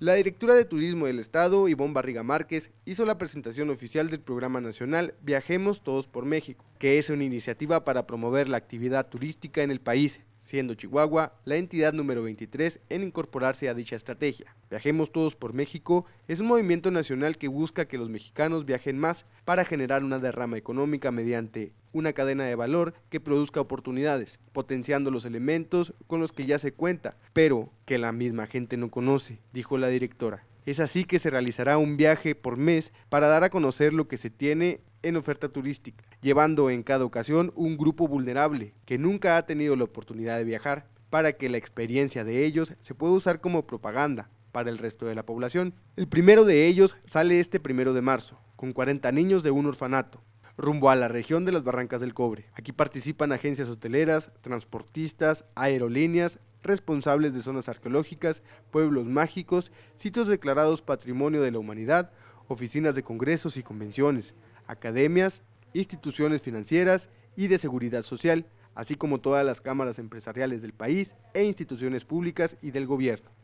La directora de Turismo del Estado, Ivonne Barriga Márquez, hizo la presentación oficial del programa nacional Viajemos Todos por México, que es una iniciativa para promover la actividad turística en el país siendo Chihuahua la entidad número 23 en incorporarse a dicha estrategia. Viajemos todos por México es un movimiento nacional que busca que los mexicanos viajen más para generar una derrama económica mediante una cadena de valor que produzca oportunidades, potenciando los elementos con los que ya se cuenta, pero que la misma gente no conoce, dijo la directora. Es así que se realizará un viaje por mes para dar a conocer lo que se tiene en oferta turística, llevando en cada ocasión un grupo vulnerable que nunca ha tenido la oportunidad de viajar, para que la experiencia de ellos se pueda usar como propaganda para el resto de la población. El primero de ellos sale este primero de marzo, con 40 niños de un orfanato, rumbo a la región de las Barrancas del Cobre. Aquí participan agencias hoteleras, transportistas, aerolíneas, responsables de zonas arqueológicas, pueblos mágicos, sitios declarados Patrimonio de la Humanidad, oficinas de congresos y convenciones, academias, instituciones financieras y de seguridad social, así como todas las cámaras empresariales del país e instituciones públicas y del gobierno.